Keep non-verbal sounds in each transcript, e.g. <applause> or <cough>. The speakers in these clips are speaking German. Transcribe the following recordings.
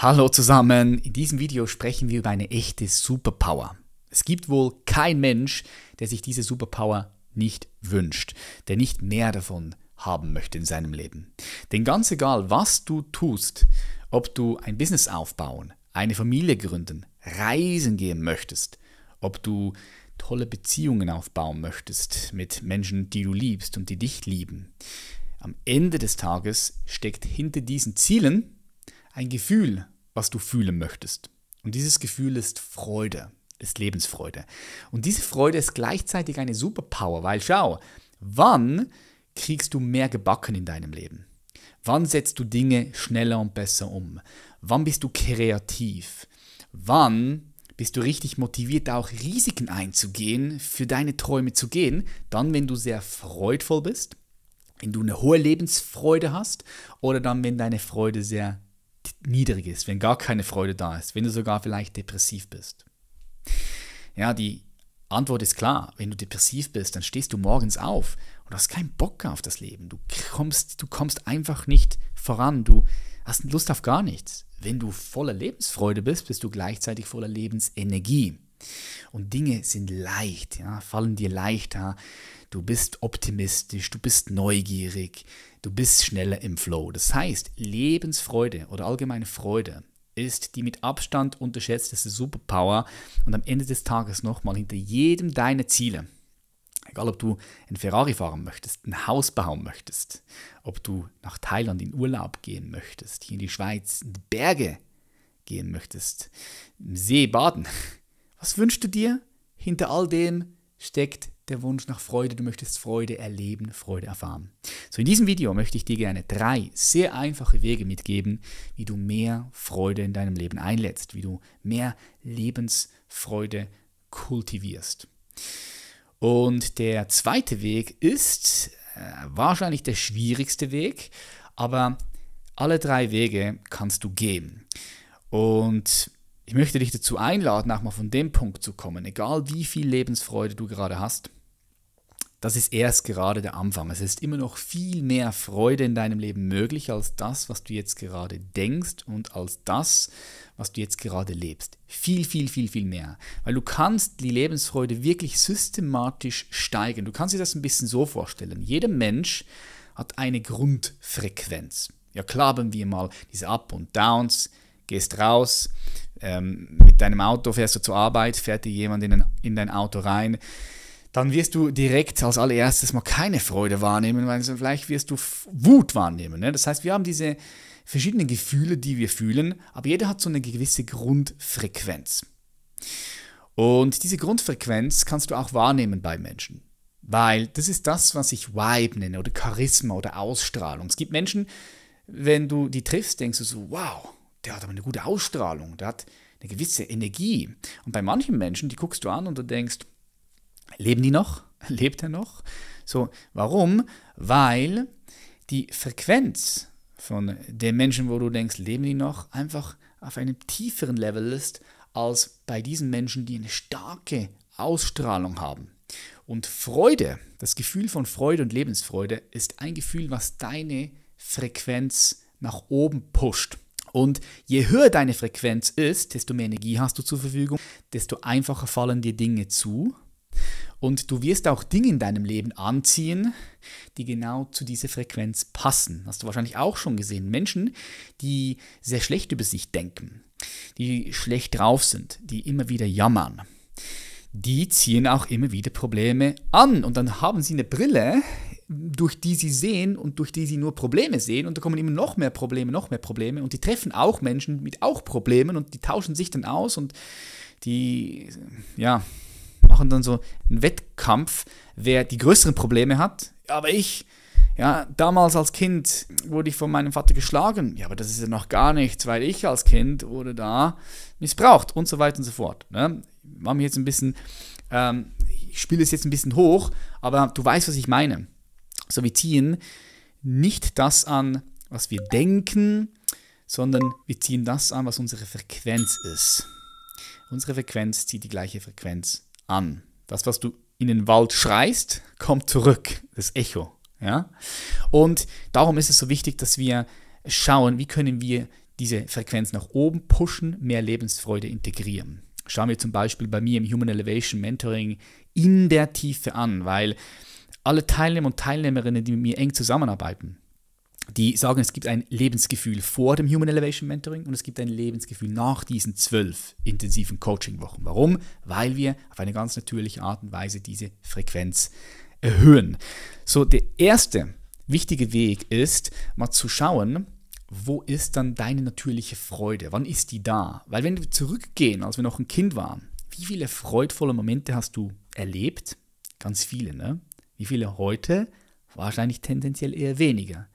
Hallo zusammen, in diesem Video sprechen wir über eine echte Superpower. Es gibt wohl kein Mensch, der sich diese Superpower nicht wünscht, der nicht mehr davon haben möchte in seinem Leben. Denn ganz egal, was du tust, ob du ein Business aufbauen, eine Familie gründen, reisen gehen möchtest, ob du tolle Beziehungen aufbauen möchtest mit Menschen, die du liebst und die dich lieben. Am Ende des Tages steckt hinter diesen Zielen ein Gefühl, was du fühlen möchtest. Und dieses Gefühl ist Freude, ist Lebensfreude. Und diese Freude ist gleichzeitig eine Superpower, weil schau, wann kriegst du mehr gebacken in deinem Leben? Wann setzt du Dinge schneller und besser um? Wann bist du kreativ? Wann bist du richtig motiviert, auch Risiken einzugehen, für deine Träume zu gehen? Dann, wenn du sehr freudvoll bist, wenn du eine hohe Lebensfreude hast oder dann, wenn deine Freude sehr niedrig ist, wenn gar keine Freude da ist, wenn du sogar vielleicht depressiv bist? Ja, die Antwort ist klar. Wenn du depressiv bist, dann stehst du morgens auf und hast keinen Bock auf das Leben. Du kommst, du kommst einfach nicht voran. Du hast Lust auf gar nichts. Wenn du voller Lebensfreude bist, bist du gleichzeitig voller Lebensenergie. Und Dinge sind leicht, ja, fallen dir leichter. Du bist optimistisch, du bist neugierig, du bist schneller im Flow. Das heißt, Lebensfreude oder allgemeine Freude ist die mit Abstand unterschätzteste Superpower und am Ende des Tages nochmal hinter jedem deiner Ziele. Egal, ob du ein Ferrari fahren möchtest, ein Haus bauen möchtest, ob du nach Thailand in Urlaub gehen möchtest, hier in die Schweiz, in die Berge gehen möchtest, im See baden, was wünschst du dir? Hinter all dem steckt der Wunsch nach Freude. Du möchtest Freude erleben, Freude erfahren. So, in diesem Video möchte ich dir gerne drei sehr einfache Wege mitgeben, wie du mehr Freude in deinem Leben einlädst, wie du mehr Lebensfreude kultivierst. Und der zweite Weg ist äh, wahrscheinlich der schwierigste Weg, aber alle drei Wege kannst du gehen. Und ich möchte dich dazu einladen, auch mal von dem Punkt zu kommen, egal wie viel Lebensfreude du gerade hast. Das ist erst gerade der Anfang. Es ist immer noch viel mehr Freude in deinem Leben möglich als das, was du jetzt gerade denkst und als das, was du jetzt gerade lebst. Viel, viel, viel, viel mehr. Weil du kannst die Lebensfreude wirklich systematisch steigern. Du kannst dir das ein bisschen so vorstellen. Jeder Mensch hat eine Grundfrequenz. Ja klar haben wir mal diese Up und Downs, gehst raus, ähm, mit deinem Auto fährst du zur Arbeit, fährt dir jemand in, den, in dein Auto rein, dann wirst du direkt als allererstes mal keine Freude wahrnehmen, weil vielleicht wirst du Wut wahrnehmen. Ne? Das heißt, wir haben diese verschiedenen Gefühle, die wir fühlen, aber jeder hat so eine gewisse Grundfrequenz. Und diese Grundfrequenz kannst du auch wahrnehmen bei Menschen. Weil das ist das, was ich Vibe nenne oder Charisma oder Ausstrahlung. Es gibt Menschen, wenn du die triffst, denkst du so, wow, der hat aber eine gute Ausstrahlung, der hat eine gewisse Energie. Und bei manchen Menschen, die guckst du an und du denkst, leben die noch? <laughs> Lebt er noch? So, warum? Weil die Frequenz von den Menschen, wo du denkst, leben die noch, einfach auf einem tieferen Level ist als bei diesen Menschen, die eine starke Ausstrahlung haben. Und Freude, das Gefühl von Freude und Lebensfreude ist ein Gefühl, was deine Frequenz nach oben pusht. Und je höher deine Frequenz ist, desto mehr Energie hast du zur Verfügung, desto einfacher fallen dir Dinge zu. Und du wirst auch Dinge in deinem Leben anziehen, die genau zu dieser Frequenz passen. Hast du wahrscheinlich auch schon gesehen. Menschen, die sehr schlecht über sich denken, die schlecht drauf sind, die immer wieder jammern, die ziehen auch immer wieder Probleme an. Und dann haben sie eine Brille, durch die sie sehen und durch die sie nur Probleme sehen und da kommen immer noch mehr Probleme, noch mehr Probleme und die treffen auch Menschen mit auch Problemen und die tauschen sich dann aus und die, ja, machen dann so einen Wettkampf, wer die größeren Probleme hat. Aber ich, ja, damals als Kind wurde ich von meinem Vater geschlagen. Ja, aber das ist ja noch gar nichts, weil ich als Kind wurde da missbraucht und so weiter und so fort. Ne? War mir jetzt ein bisschen, ähm, ich spiele es jetzt ein bisschen hoch, aber du weißt, was ich meine. So, wir ziehen nicht das an, was wir denken, sondern wir ziehen das an, was unsere Frequenz ist. Unsere Frequenz zieht die gleiche Frequenz an. Das, was du in den Wald schreist, kommt zurück, das Echo. Ja? Und darum ist es so wichtig, dass wir schauen, wie können wir diese Frequenz nach oben pushen, mehr Lebensfreude integrieren. Schauen wir zum Beispiel bei mir im Human Elevation Mentoring in der Tiefe an, weil alle Teilnehmer und Teilnehmerinnen, die mit mir eng zusammenarbeiten, die sagen, es gibt ein Lebensgefühl vor dem Human Elevation Mentoring und es gibt ein Lebensgefühl nach diesen zwölf intensiven Coaching-Wochen. Warum? Weil wir auf eine ganz natürliche Art und Weise diese Frequenz erhöhen. So, der erste wichtige Weg ist, mal zu schauen, wo ist dann deine natürliche Freude? Wann ist die da? Weil wenn wir zurückgehen, als wir noch ein Kind waren, wie viele freudvolle Momente hast du erlebt? Ganz viele, ne? Wie viele heute? Wahrscheinlich tendenziell eher weniger.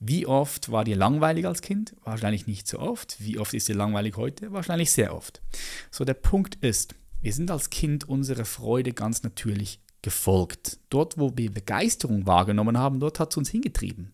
Wie oft war dir langweilig als Kind? Wahrscheinlich nicht so oft. Wie oft ist dir langweilig heute? Wahrscheinlich sehr oft. So, der Punkt ist, wir sind als Kind unserer Freude ganz natürlich gefolgt. Dort, wo wir Begeisterung wahrgenommen haben, dort hat es uns hingetrieben.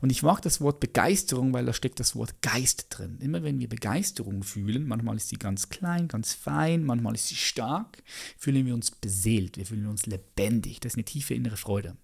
Und ich mag das Wort Begeisterung, weil da steckt das Wort Geist drin. Immer wenn wir Begeisterung fühlen, manchmal ist sie ganz klein, ganz fein, manchmal ist sie stark, fühlen wir uns beseelt, wir fühlen uns lebendig. Das ist eine tiefe innere Freude.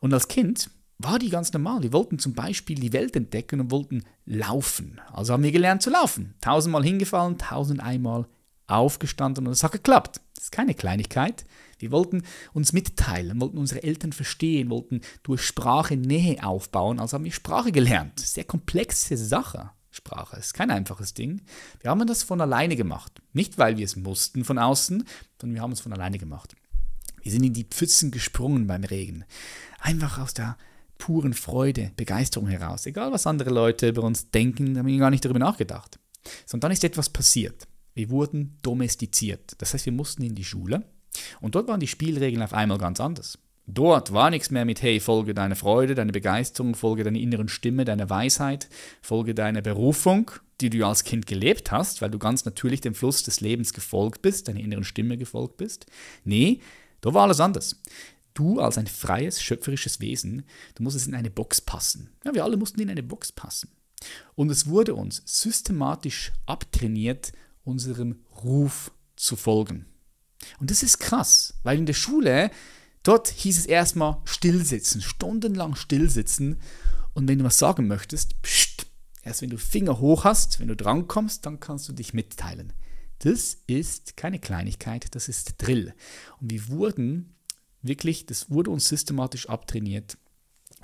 Und als Kind war die ganz normal. Wir wollten zum Beispiel die Welt entdecken und wollten laufen. Also haben wir gelernt zu laufen. Tausendmal hingefallen, tausendeinmal aufgestanden und es hat geklappt. Das ist keine Kleinigkeit, die wollten uns mitteilen, wollten unsere Eltern verstehen, wollten durch Sprache Nähe aufbauen, also haben wir Sprache gelernt. Sehr komplexe Sache. Sprache ist kein einfaches Ding. Wir haben das von alleine gemacht. Nicht, weil wir es mussten von außen, sondern wir haben es von alleine gemacht. Wir sind in die Pfützen gesprungen beim Regen. Einfach aus der puren Freude, Begeisterung heraus. Egal, was andere Leute über uns denken, haben wir gar nicht darüber nachgedacht. Sondern dann ist etwas passiert. Wir wurden domestiziert. Das heißt, wir mussten in die Schule, und dort waren die Spielregeln auf einmal ganz anders. Dort war nichts mehr mit, hey, folge deiner Freude, deiner Begeisterung, folge deiner inneren Stimme, deiner Weisheit, folge deiner Berufung, die du als Kind gelebt hast, weil du ganz natürlich dem Fluss des Lebens gefolgt bist, deiner inneren Stimme gefolgt bist. Nee, da war alles anders. Du als ein freies, schöpferisches Wesen, du musst es in eine Box passen. Ja, wir alle mussten in eine Box passen. Und es wurde uns systematisch abtrainiert, unserem Ruf zu folgen. Und das ist krass, weil in der Schule, dort hieß es erstmal stillsitzen, stundenlang stillsitzen. Und wenn du was sagen möchtest, pst, erst wenn du Finger hoch hast, wenn du drankommst, dann kannst du dich mitteilen. Das ist keine Kleinigkeit, das ist Drill. Und wir wurden wirklich, das wurde uns systematisch abtrainiert,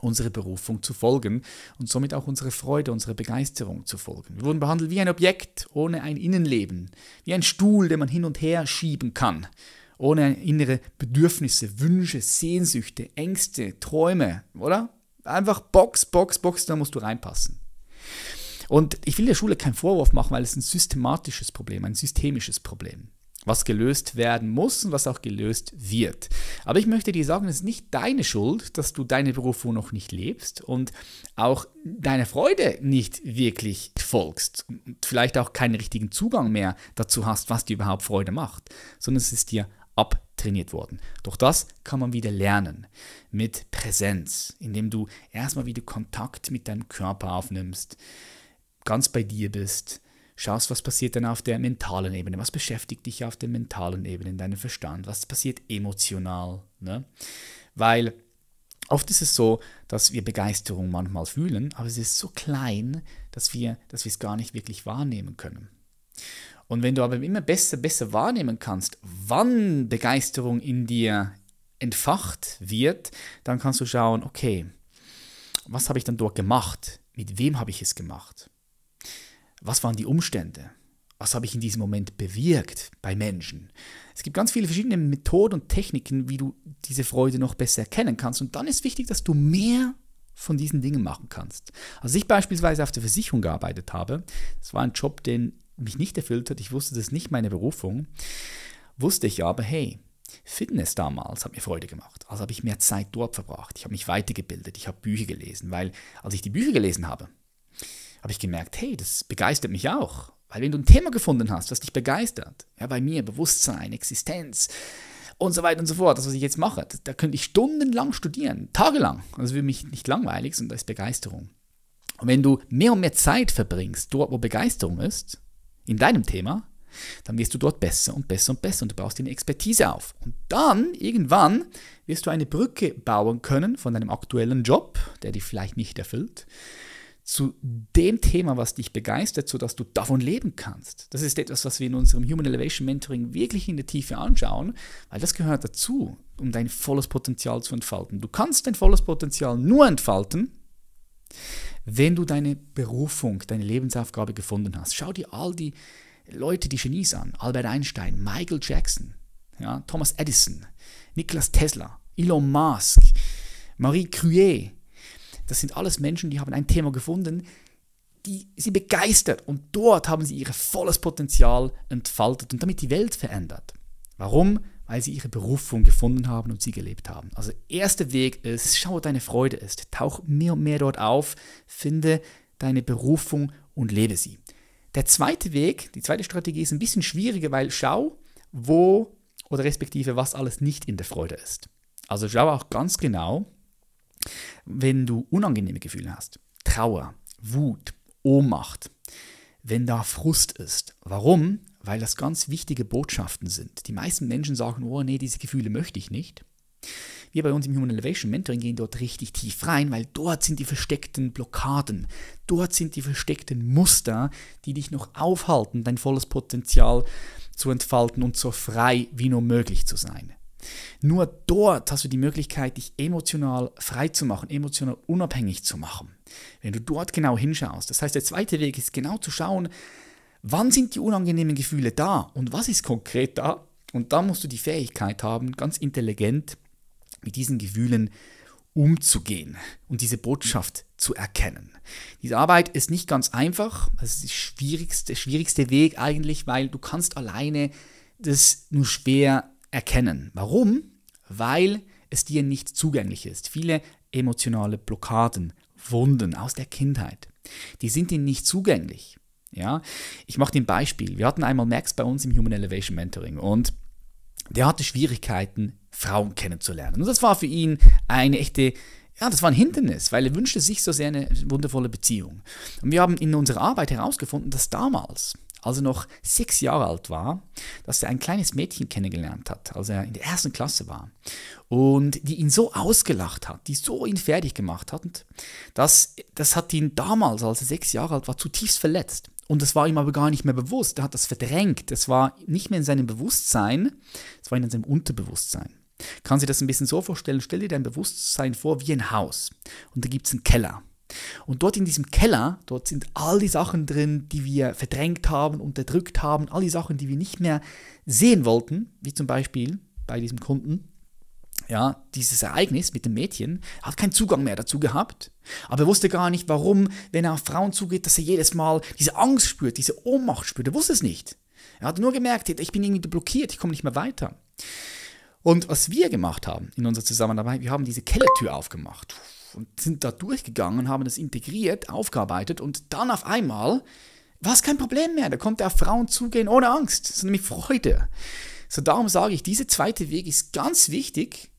unsere Berufung zu folgen und somit auch unsere Freude, unsere Begeisterung zu folgen. Wir wurden behandelt wie ein Objekt ohne ein Innenleben, wie ein Stuhl, den man hin und her schieben kann, ohne innere Bedürfnisse, Wünsche, Sehnsüchte, Ängste, Träume, oder? Einfach Box, Box, Box, da musst du reinpassen. Und ich will der Schule keinen Vorwurf machen, weil es ein systematisches Problem, ein systemisches Problem was gelöst werden muss und was auch gelöst wird. Aber ich möchte dir sagen, es ist nicht deine Schuld, dass du deine Berufung noch nicht lebst und auch deiner Freude nicht wirklich folgst und vielleicht auch keinen richtigen Zugang mehr dazu hast, was dir überhaupt Freude macht, sondern es ist dir abtrainiert worden. Doch das kann man wieder lernen mit Präsenz, indem du erstmal wieder Kontakt mit deinem Körper aufnimmst, ganz bei dir bist, schaust, was passiert dann auf der mentalen Ebene, was beschäftigt dich auf der mentalen Ebene in deinem Verstand, was passiert emotional. Ne? Weil oft ist es so, dass wir Begeisterung manchmal fühlen, aber es ist so klein, dass wir dass wir es gar nicht wirklich wahrnehmen können. Und wenn du aber immer besser, besser wahrnehmen kannst, wann Begeisterung in dir entfacht wird, dann kannst du schauen, okay, was habe ich dann dort gemacht? Mit wem habe ich es gemacht? was waren die Umstände? Was habe ich in diesem Moment bewirkt bei Menschen? Es gibt ganz viele verschiedene Methoden und Techniken, wie du diese Freude noch besser erkennen kannst. Und dann ist wichtig, dass du mehr von diesen Dingen machen kannst. Als ich beispielsweise auf der Versicherung gearbeitet habe, das war ein Job, den mich nicht erfüllt hat, ich wusste, das ist nicht meine Berufung, wusste ich aber, hey, Fitness damals hat mir Freude gemacht. Also habe ich mehr Zeit dort verbracht. Ich habe mich weitergebildet. Ich habe Bücher gelesen, weil als ich die Bücher gelesen habe, habe ich gemerkt, hey, das begeistert mich auch. Weil wenn du ein Thema gefunden hast, was dich begeistert, ja, bei mir Bewusstsein, Existenz und so weiter und so fort, das, was ich jetzt mache, da, könnte ich stundenlang studieren, tagelang. Das also für mich nicht langweilig, sondern da ist Begeisterung. Und wenn du mehr und mehr Zeit verbringst, dort, wo Begeisterung ist, in deinem Thema, dann wirst du dort besser und besser und besser und du baust dir eine Expertise auf. Und dann, irgendwann, wirst du eine Brücke bauen können von deinem aktuellen Job, der dich vielleicht nicht erfüllt, zu dem Thema, was dich begeistert, sodass du davon leben kannst. Das ist etwas, was wir in unserem Human Elevation Mentoring wirklich in der Tiefe anschauen, weil das gehört dazu, um dein volles Potenzial zu entfalten. Du kannst dein volles Potenzial nur entfalten, wenn du deine Berufung, deine Lebensaufgabe gefunden hast. Schau dir all die Leute, die Genies an. Albert Einstein, Michael Jackson, ja, Thomas Edison, Niklas Tesla, Elon Musk, Marie Curie, das sind alles Menschen, die haben ein Thema gefunden, die sie begeistert und dort haben sie ihr volles Potenzial entfaltet und damit die Welt verändert. Warum? Weil sie ihre Berufung gefunden haben und sie gelebt haben. Also erster Weg ist, schau, wo deine Freude ist. Tauch mehr und mehr dort auf, finde deine Berufung und lebe sie. Der zweite Weg, die zweite Strategie ist ein bisschen schwieriger, weil schau, wo oder respektive was alles nicht in der Freude ist. Also schau auch ganz genau, wenn du unangenehme Gefühle hast, Trauer, Wut, Ohnmacht, wenn da Frust ist. Warum? Weil das ganz wichtige Botschaften sind. Die meisten Menschen sagen, oh nee, diese Gefühle möchte ich nicht. Wir bei uns im Human Elevation Mentoring gehen dort richtig tief rein, weil dort sind die versteckten Blockaden, dort sind die versteckten Muster, die dich noch aufhalten, dein volles Potenzial zu entfalten und so frei wie nur möglich zu sein. Nur dort hast du die Möglichkeit, dich emotional frei zu machen, emotional unabhängig zu machen, wenn du dort genau hinschaust. Das heißt, der zweite Weg ist genau zu schauen, wann sind die unangenehmen Gefühle da und was ist konkret da. Und da musst du die Fähigkeit haben, ganz intelligent mit diesen Gefühlen umzugehen und diese Botschaft zu erkennen. Diese Arbeit ist nicht ganz einfach. Das ist der schwierigste, schwierigste Weg eigentlich, weil du kannst alleine das nur schwer erkennen. Warum? Weil es dir nicht zugänglich ist. Viele emotionale Blockaden, Wunden aus der Kindheit, die sind dir nicht zugänglich. Ja, ich mache dir ein Beispiel. Wir hatten einmal Max bei uns im Human Elevation Mentoring und der hatte Schwierigkeiten, Frauen kennenzulernen. Und das war für ihn eine echte ja, das war ein Hindernis, weil er wünschte sich so sehr eine wundervolle Beziehung. Und wir haben in unserer Arbeit herausgefunden, dass damals als er noch sechs Jahre alt war, dass er ein kleines Mädchen kennengelernt hat, als er in der ersten Klasse war. Und die ihn so ausgelacht hat, die so ihn fertig gemacht hat, dass, das hat ihn damals, als er sechs Jahre alt war, zutiefst verletzt. Und das war ihm aber gar nicht mehr bewusst. Er hat das verdrängt. Das war nicht mehr in seinem Bewusstsein, es war in seinem Unterbewusstsein. Kann sich das ein bisschen so vorstellen? Stell dir dein Bewusstsein vor wie ein Haus. Und da gibt es einen Keller. Und dort in diesem Keller, dort sind all die Sachen drin, die wir verdrängt haben, unterdrückt haben, all die Sachen, die wir nicht mehr sehen wollten, wie zum Beispiel bei diesem Kunden. Ja, dieses Ereignis mit dem Mädchen er hat keinen Zugang mehr dazu gehabt, aber er wusste gar nicht, warum, wenn er auf Frauen zugeht, dass er jedes Mal diese Angst spürt, diese Ohnmacht spürt. Er wusste es nicht. Er hat nur gemerkt, ich bin irgendwie blockiert, ich komme nicht mehr weiter. Und was wir gemacht haben in unserer Zusammenarbeit, wir haben diese Kellertür aufgemacht und sind da durchgegangen, haben das integriert, aufgearbeitet und dann auf einmal war es kein Problem mehr. Da konnte er auf Frauen zugehen ohne Angst, sondern mit Freude. So darum sage ich, dieser zweite Weg ist ganz wichtig,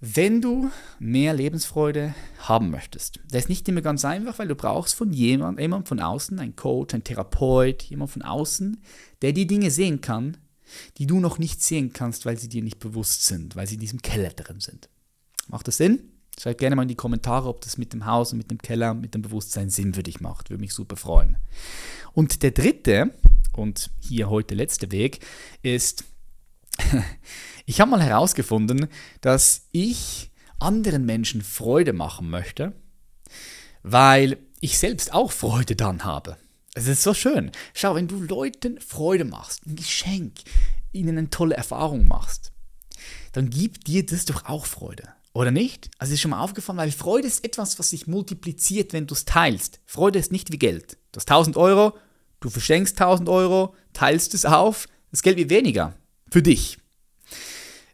wenn du mehr Lebensfreude haben möchtest. Das ist nicht immer ganz einfach, weil du brauchst von jemandem jemand von außen, ein Coach, ein Therapeut, jemand von außen, der die Dinge sehen kann, die du noch nicht sehen kannst, weil sie dir nicht bewusst sind, weil sie in diesem Keller drin sind. Macht das Sinn? Schreib gerne mal in die Kommentare, ob das mit dem Haus und mit dem Keller, mit dem Bewusstsein Sinn für dich macht. Würde mich super freuen. Und der dritte und hier heute letzte Weg ist, <laughs> ich habe mal herausgefunden, dass ich anderen Menschen Freude machen möchte, weil ich selbst auch Freude dann habe. Es ist so schön. Schau, wenn du Leuten Freude machst, ein Geschenk, ihnen eine tolle Erfahrung machst, dann gibt dir das doch auch Freude. Oder nicht? Also ist schon mal aufgefallen, weil Freude ist etwas, was sich multipliziert, wenn du es teilst. Freude ist nicht wie Geld. Du hast 1000 Euro, du verschenkst 1000 Euro, teilst es auf, das Geld wird weniger. Für dich.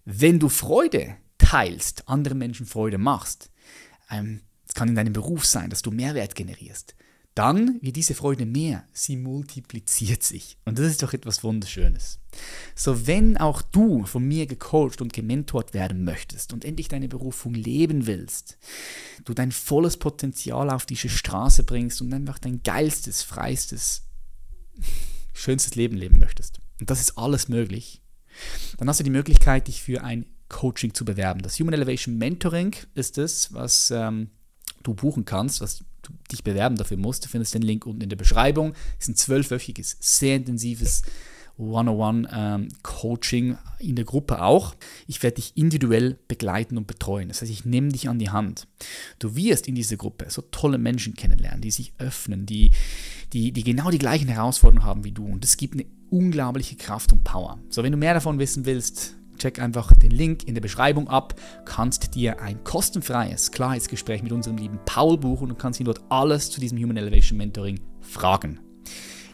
Wenn du Freude teilst, anderen Menschen Freude machst, ähm, es kann in deinem Beruf sein, dass du Mehrwert generierst, dann wird diese Freude mehr, sie multipliziert sich. Und das ist doch etwas Wunderschönes. So, wenn auch du von mir gecoacht und gementort werden möchtest und endlich deine Berufung leben willst, du dein volles Potenzial auf diese Straße bringst und einfach dein geilstes, freistes, schönstes Leben leben möchtest, und das ist alles möglich, dann hast du die Möglichkeit, dich für ein Coaching zu bewerben. Das Human Elevation Mentoring ist es, was ähm, du buchen kannst, was du dich bewerben dafür musst. Du findest den Link unten in der Beschreibung. Es ist ein zwölfwöchiges, sehr intensives 101-Coaching ähm, in der Gruppe auch. Ich werde dich individuell begleiten und betreuen. Das heißt, ich nehme dich an die Hand. Du wirst in dieser Gruppe so tolle Menschen kennenlernen, die sich öffnen, die, die, die genau die gleichen Herausforderungen haben wie du. Und das gibt eine unglaubliche Kraft und Power. So, wenn du mehr davon wissen willst, check einfach den Link in der Beschreibung ab, kannst dir ein kostenfreies, klares Gespräch mit unserem lieben Paul buchen und kannst ihn dort alles zu diesem Human Elevation Mentoring fragen.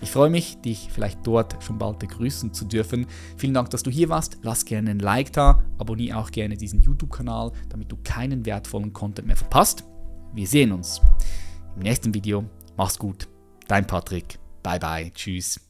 Ich freue mich, dich vielleicht dort schon bald begrüßen zu dürfen. Vielen Dank, dass du hier warst. Lass gerne ein Like da, abonniere auch gerne diesen YouTube-Kanal, damit du keinen wertvollen Content mehr verpasst. Wir sehen uns im nächsten Video. Mach's gut. Dein Patrick. Bye bye. Tschüss.